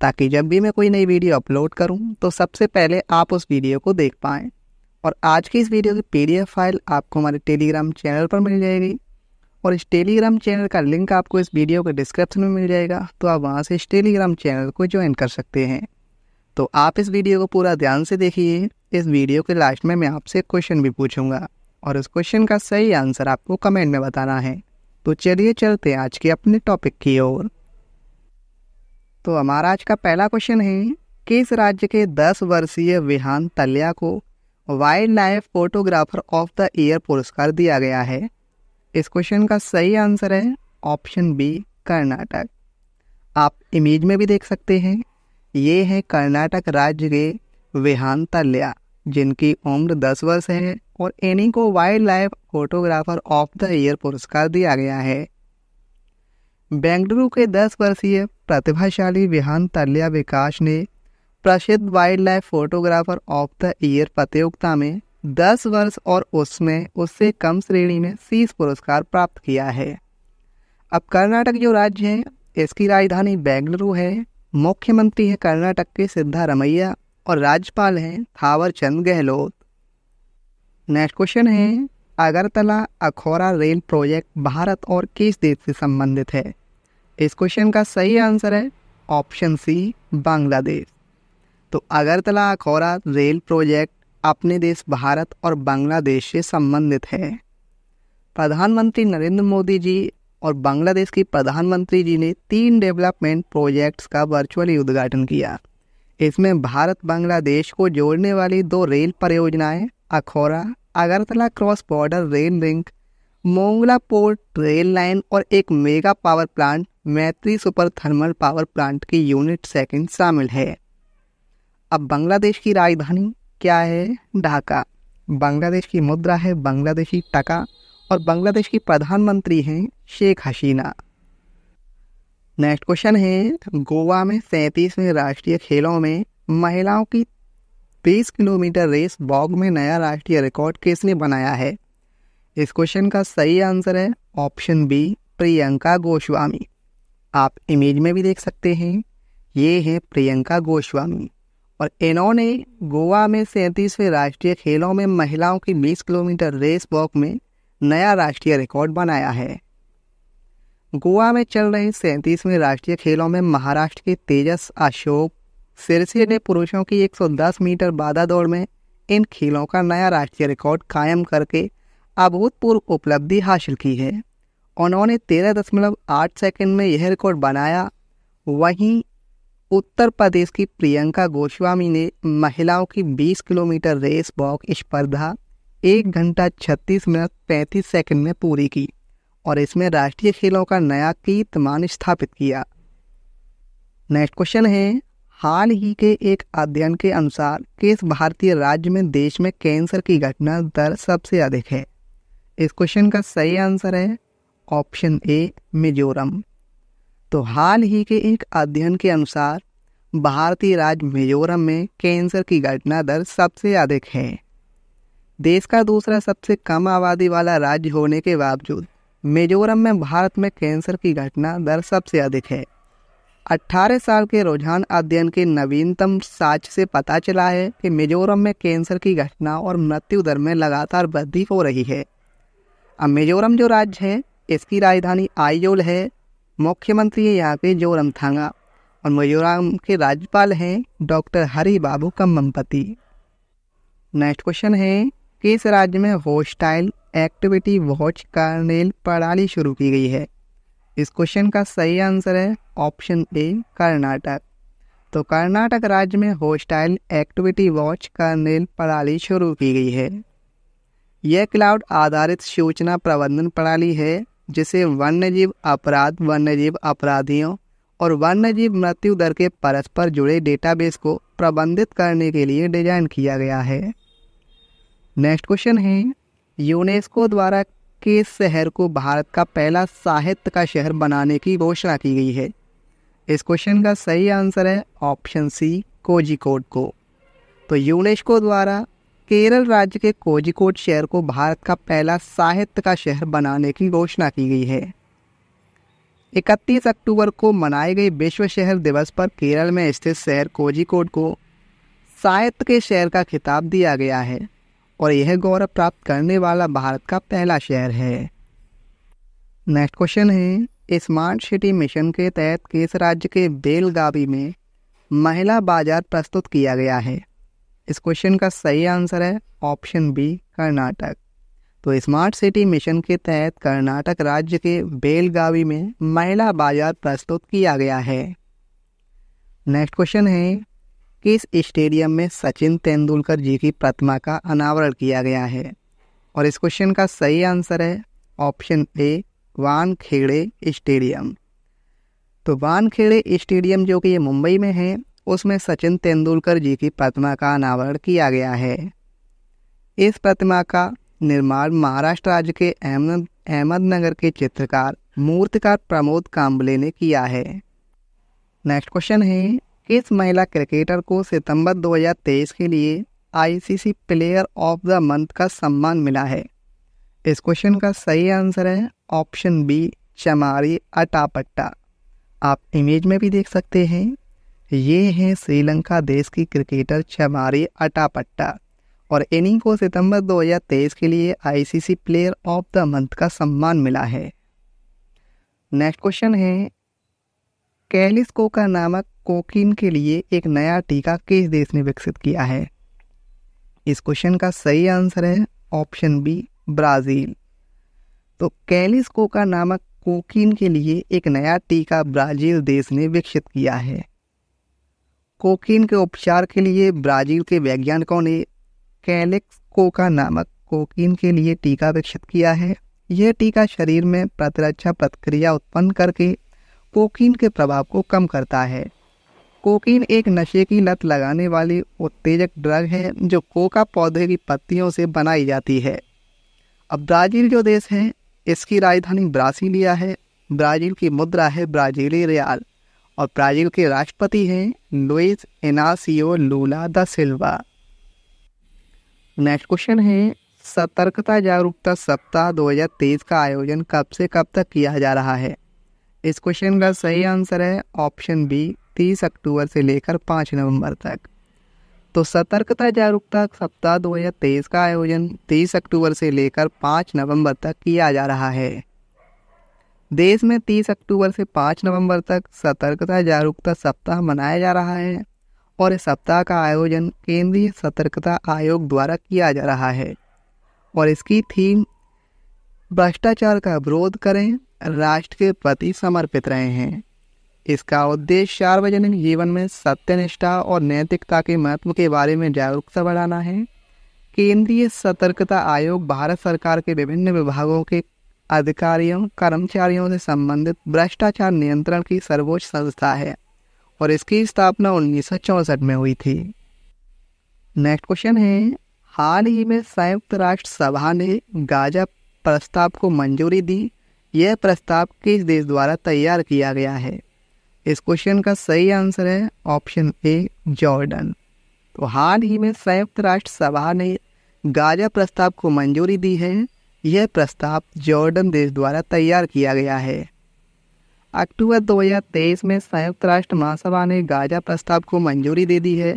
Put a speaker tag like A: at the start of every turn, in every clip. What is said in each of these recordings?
A: ताकि जब भी मैं कोई नई वीडियो अपलोड करूं तो सबसे पहले आप उस वीडियो को देख पाएँ और आज की इस वीडियो की पी फाइल आपको हमारे टेलीग्राम चैनल पर मिल जाएगी और इस टेलीग्राम चैनल का लिंक आपको इस वीडियो के डिस्क्रिप्शन में मिल जाएगा तो आप वहाँ से इस टेलीग्राम चैनल को ज्वाइन कर सकते हैं तो आप इस वीडियो को पूरा ध्यान से देखिए इस वीडियो के लास्ट में मैं आपसे क्वेश्चन भी पूछूंगा और उस क्वेश्चन का सही आंसर आपको कमेंट में बताना है तो चलिए चलते हैं आज के अपने टॉपिक की ओर तो हमारा आज का पहला क्वेश्चन है किस राज्य के 10 वर्षीय विहान तल्या को wildlife photographer of the year पुरस्कार दिया गया है इस क्वेश्चन का सही आंसर है ऑप्शन बी कर्नाटक आप इमेज में भी देख सकते हैं ये है कर्नाटक राज्य के विहान तल्या जिनकी उम्र 10 वर्ष है और इन्हीं को wildlife photographer of the year पुरस्कार दिया गया है बेंगलुरु के 10 वर्षीय प्रतिभाशाली विहान तल्या विकास ने प्रसिद्ध wildlife photographer of the year प्रतियोगिता में 10 वर्ष और उसमें उससे कम श्रेणी में शीर्ष पुरस्कार प्राप्त किया है अब कर्नाटक जो राज्य है इसकी राजधानी बेंगलुरु है मुख्यमंत्री है कर्नाटक के सिद्धारमैया और राज्यपाल हैं थावर चंद गहलोत नेक्स्ट क्वेश्चन है अगरतला अखौरा रेल प्रोजेक्ट भारत और किस देश से संबंधित है इस क्वेश्चन का सही आंसर है ऑप्शन सी बांग्लादेश तो अगरतला अखौरा रेल प्रोजेक्ट अपने देश भारत और बांग्लादेश से संबंधित है प्रधानमंत्री नरेंद्र मोदी जी और बांग्लादेश की प्रधानमंत्री जी ने तीन डेवलपमेंट प्रोजेक्ट्स का वर्चुअली उद्घाटन किया इसमें भारत बांग्लादेश को जोड़ने वाली दो रेल परियोजनाएं Akhaura Agartala cross border rail link Mongla port rail line और एक mega power plant Maitri super thermal power plant की यूनिट सेकंड शामिल है अब बांग्लादेश की राजधानी क्या है ढाका बांग्लादेश की मुद्रा है बांग्लादेशी टका और बांग्लादेश की प्रधानमंत्री हैं शेख हसीना नेक्स्ट क्वेश्चन है गोवा में सैंतीसवें राष्ट्रीय खेलों में महिलाओं की तेईस किलोमीटर रेस बॉग में नया राष्ट्रीय रिकॉर्ड किसने बनाया है इस क्वेश्चन का सही आंसर है ऑप्शन बी प्रियंका गोस्वामी आप इमेज में भी देख सकते हैं ये है प्रियंका गोस्वामी और इन्होंने गोवा में सैंतीसवें राष्ट्रीय खेलों में महिलाओं की 20 किलोमीटर रेस वॉक में नया राष्ट्रीय रिकॉर्ड बनाया है गोवा में चल रहे सैंतीसवें राष्ट्रीय खेलों में महाराष्ट्र के तेजस अशोक सिरसे ने पुरुषों की 110 मीटर बाधा दौड़ में इन खेलों का नया राष्ट्रीय रिकॉर्ड कायम करके अभूतपूर्व उपलब्धि हासिल की है उन्होंने तेरह दशमलव आठ सेकेंड में यह रिकॉर्ड बनाया वहीं उत्तर प्रदेश की प्रियंका गोस्वामी ने महिलाओं की 20 किलोमीटर रेस वॉक स्पर्धा एक घंटा 36 मिनट 35 सेकंड में पूरी की और इसमें राष्ट्रीय खेलों का नया कीर्तमान स्थापित किया नेक्स्ट क्वेश्चन है हाल ही के एक अध्ययन के अनुसार किस भारतीय राज्य में देश में कैंसर की घटना दर सबसे अधिक है इस क्वेश्चन का सही आंसर है ऑप्शन ए मिजोरम तो हाल ही के एक अध्ययन के अनुसार भारतीय राज्य मिजोरम में कैंसर की घटना दर सबसे अधिक है देश का दूसरा सबसे कम आबादी वाला राज्य होने के बावजूद मिजोरम में भारत में कैंसर की घटना दर सबसे अधिक है 18 साल के रुझान अध्ययन के नवीनतम साच से पता चला है कि मिजोरम में कैंसर की घटना और मृत्यु दर में लगातार वृद्धि हो रही है अब मिजोरम जो राज्य है इसकी राजधानी आइजोल है मुख्यमंत्री है यहाँ पे थांगा और मिजोरम के राज्यपाल हैं doctor Hari Babu Kambhampati next question है किस राज्य में होस्टाइल एक्टिविटी वॉच कर्नेल प्रणाली शुरू की गई है इस क्वेश्चन का सही आंसर है ऑप्शन ए कर्नाटक तो कर्नाटक राज्य में होस्टाइल एक्टिविटी वॉच कर्नेल प्रणाली शुरू की गई है यह क्लाउड आधारित सूचना प्रबंधन प्रणाली है जिसे वन्यजीव अपराध वन्यजीव अपराधियों और वन्यजीव मृत्यु दर के परस्पर जुड़े डेटाबेस को प्रबंधित करने के लिए डिजाइन किया गया है नेक्स्ट क्वेश्चन है यूनेस्को द्वारा किस शहर को भारत का पहला साहित्य का शहर बनाने की घोषणा की गई है इस क्वेश्चन का सही आंसर है ऑप्शन सी कोजिकोड को तो यूनेस्को द्वारा केरल राज्य के कोजिकोट शहर को भारत का पहला साहित्य का शहर बनाने की घोषणा की गई है 31 अक्टूबर को मनाए गए विश्व शहर दिवस पर केरल में स्थित शहर कोजिकोट को साहित्य के शहर का खिताब दिया गया है और यह गौरव प्राप्त करने वाला भारत का पहला शहर है नेक्स्ट क्वेश्चन है स्मार्ट सिटी मिशन के तहत किस राज्य के बेलगावी में महिला बाजार प्रस्तुत किया गया है इस क्वेश्चन का सही आंसर है ऑप्शन बी कर्नाटक तो स्मार्ट सिटी मिशन के तहत कर्नाटक राज्य के बेलगावी में महिला बाजार प्रस्तुत किया गया है नेक्स्ट क्वेश्चन है किस स्टेडियम में सचिन तेंदुलकर जी की प्रतिमा का अनावरण किया गया है और इस क्वेश्चन का सही आंसर है ऑप्शन ए वानखेड़े स्टेडियम तो वानखेड़े स्टेडियम जो कि ये मुंबई में है उसमें सचिन तेंदुलकर जी की प्रतिमा का अनावरण किया गया है इस प्रतिमा का निर्माण महाराष्ट्र राज्य के अहमद अहमदनगर के चित्रकार मूर्तिकार प्रमोद काम्बले ने किया है नेक्स्ट क्वेश्चन है किस महिला क्रिकेटर को सितंबर 2023 के लिए ICC player of the month का सम्मान मिला है इस क्वेश्चन का सही आंसर है ऑप्शन बी चमारी अटापट्टा आप इमेज में भी देख सकते हैं ये हैं श्रीलंका देश की क्रिकेटर छमारी अटापट्टा और इन्हीं को सितंबर 2023 के लिए ICC player of the month का सम्मान मिला है नेक्स्ट क्वेश्चन है कैलिस कोका नामक कोकिन के लिए एक नया टीका किस देश ने विकसित किया है इस क्वेश्चन का सही आंसर है ऑप्शन बी ब्राज़ील तो कैलिस कोका नामक कोकिन के लिए एक नया टीका ब्राज़ील देश ने विकसित किया है कोकीन के उपचार के लिए ब्राजील के वैज्ञानिकों ने कैलिक्स कोका नामक कोकीन के लिए टीका विकसित किया है यह टीका शरीर में प्रतिरक्षा प्रतिक्रिया उत्पन्न करके कोकीन के प्रभाव को कम करता है कोकीन एक नशे की लत लगाने वाली उत्तेजक ड्रग है जो कोका पौधे की पत्तियों से बनाई जाती है अब ब्राज़ील जो देश है इसकी राजधानी ब्रासीलिया है ब्राज़ील की मुद्रा है ब्राज़ीली रियाल और ब्राज़ील के राष्ट्रपति हैं Luiz Inacio Lula da Silva next question है सतर्कता जागरूकता सप्ताह 2023 का आयोजन कब से कब तक किया जा रहा है इस क्वेश्चन का सही आंसर है ऑप्शन बी 30 अक्टूबर से लेकर 5 नवंबर तक तो सतर्कता जागरूकता सप्ताह 2023 का आयोजन 30 अक्टूबर से लेकर 5 नवंबर तक किया जा रहा है देश में 30 अक्टूबर से 5 नवंबर तक सतर्कता जागरूकता सप्ताह मनाया जा रहा है और इस सप्ताह का आयोजन केंद्रीय सतर्कता आयोग द्वारा किया जा रहा है और इसकी थीम भ्रष्टाचार का विरोध करें राष्ट्र के प्रति समर्पित रहे हैं इसका उद्देश्य सार्वजनिक जीवन में सत्यनिष्ठा और नैतिकता के महत्व के बारे में जागरूकता बढ़ाना है केंद्रीय सतर्कता आयोग भारत सरकार के विभिन्न विभागों के अधिकारियों कर्मचारियों से संबंधित भ्रष्टाचार नियंत्रण की सर्वोच्च संस्था है और इसकी स्थापना उन्नीस में हुई थी नेक्स्ट क्वेश्चन है हाल ही में संयुक्त राष्ट्र सभा ने गाजा प्रस्ताव को मंजूरी दी यह प्रस्ताव किस देश द्वारा तैयार किया गया है इस क्वेश्चन का सही आंसर है ऑप्शन ए जॉर्डन तो हाल ही में संयुक्त राष्ट्र सभा ने गाजा प्रस्ताव को मंजूरी दी है यह प्रस्ताव जॉर्डन देश द्वारा तैयार किया गया है अक्टूबर 2023 में संयुक्त राष्ट्र महासभा ने गाजा प्रस्ताव को मंजूरी दे दी है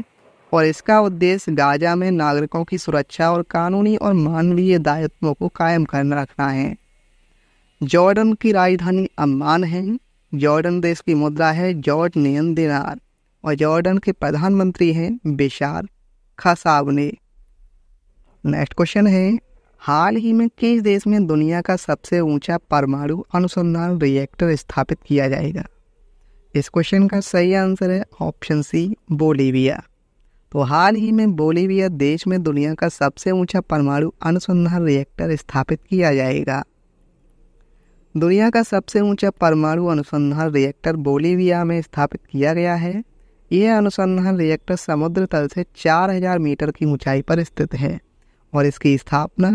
A: और इसका उद्देश्य गाजा में नागरिकों की सुरक्षा और कानूनी और मानवीय दायित्वों को कायम करना रखना है जॉर्डन की राजधानी अम्मान है जॉर्डन देश की मुद्रा है नियन दिनार और जॉर्डन के प्रधानमंत्री हैं बिशार खसाब ने नेक्स्ट क्वेश्चन है हाल ही में किस देश में दुनिया का सबसे ऊंचा परमाणु अनुसंधान रिएक्टर स्थापित किया जाएगा इस क्वेश्चन का सही आंसर है ऑप्शन सी बोलीविया तो हाल ही में बोलीविया देश में दुनिया का सबसे ऊंचा परमाणु अनुसंधान रिएक्टर स्थापित किया जाएगा दुनिया का सबसे ऊंचा परमाणु अनुसंधान रिएक्टर बोलीविया में स्थापित किया गया है यह अनुसंधान रिएक्टर समुद्र तल से 4000 मीटर की ऊंचाई पर स्थित है और इसकी स्थापना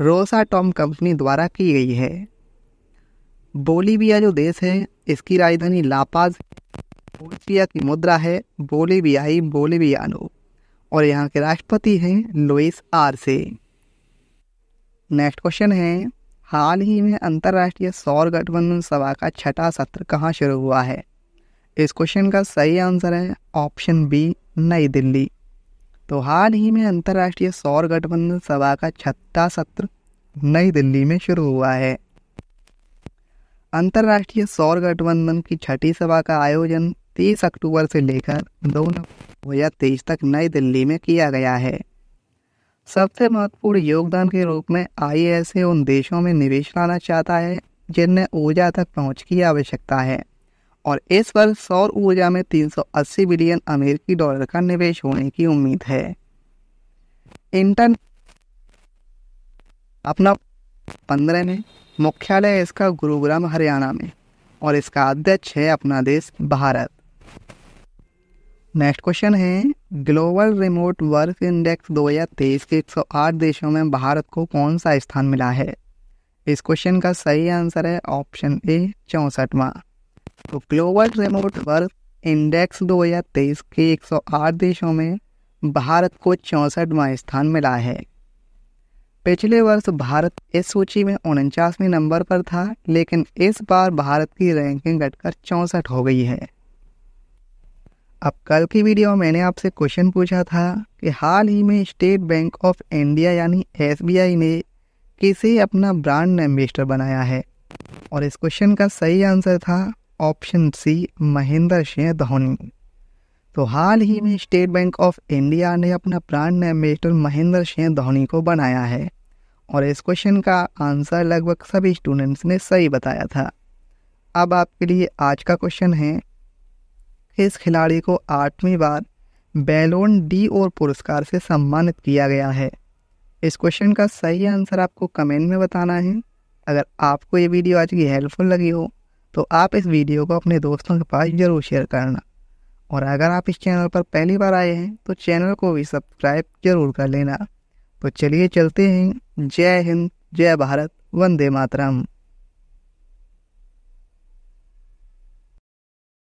A: रोसाटॉम कंपनी द्वारा की गई है बोलीविया जो देश है इसकी राजधानी लापाज बोलिविया की मुद्रा है बोलीबियाई बोलीवियानो और यहाँ के राष्ट्रपति हैं लुइस आर से नेक्स्ट क्वेश्चन है हाल ही में अंतर्राष्ट्रीय सौर गठबंधन सभा का छठा सत्र कहाँ शुरू हुआ है इस क्वेश्चन का सही आंसर है ऑप्शन बी नई दिल्ली तो हाल ही में अंतर्राष्ट्रीय सौर गठबंधन सभा का छठा सत्र नई दिल्ली में शुरू हुआ है अंतर्राष्ट्रीय सौर गठबंधन की छठी सभा का आयोजन 30 अक्टूबर से लेकर दो नवंबर दो हज़ार तेईस तक नई दिल्ली में किया गया है सबसे महत्वपूर्ण योगदान के रूप में आई उन देशों में निवेश लाना चाहता है जिनमें ऊर्जा तक पहुंच की आवश्यकता है और इस वर्ष सौर ऊर्जा में 380 बिलियन अमेरिकी डॉलर का निवेश होने की उम्मीद है इंटरन अपना पंद्रह में मुख्यालय है इसका गुरुग्राम हरियाणा में और इसका अध्यक्ष है अपना देश भारत नेक्स्ट क्वेश्चन है ग्लोबल रिमोट वर्क इंडेक्स तेईस के 108 देशों में भारत को कौन सा स्थान मिला है इस क्वेश्चन का सही आंसर है ऑप्शन ए चौसठवा तो ग्लोबल रिमोट वर्क इंडेक्स 2023 के 108 देशों में भारत को चौंसठवां स्थान मिला है पिछले वर्ष भारत इस सूची में उनचासवें नंबर पर था लेकिन इस बार भारत की रैंकिंग घटकर चौंसठ हो गई है अब कल की वीडियो में मैंने आपसे क्वेश्चन पूछा था कि हाल ही में स्टेट बैंक ऑफ इंडिया यानी एस ने किसे अपना ब्रांड एम्बेस्टर बनाया है और इस क्वेश्चन का सही आंसर था ऑप्शन सी महेंद्र सिंह धोनी तो हाल ही में स्टेट बैंक ऑफ इंडिया ने अपना ब्रांड एम्बेसडर महेंद्र सिंह धोनी को बनाया है और इस क्वेश्चन का आंसर लगभग सभी स्टूडेंट्स ने सही बताया था अब आपके लिए आज का क्वेश्चन है इस खिलाड़ी को आठवीं बार बैलोन डी और पुरस्कार से सम्मानित किया गया है इस क्वेश्चन का सही आंसर आपको कमेंट में बताना है अगर आपको ये वीडियो आज की हेल्पफुल लगी हो तो आप इस वीडियो को अपने दोस्तों के पास ज़रूर शेयर करना और अगर आप इस चैनल पर पहली बार आए हैं तो चैनल को भी सब्सक्राइब जरूर कर लेना तो चलिए चलते हैं जय हिंद जय भारत वंदे मातरम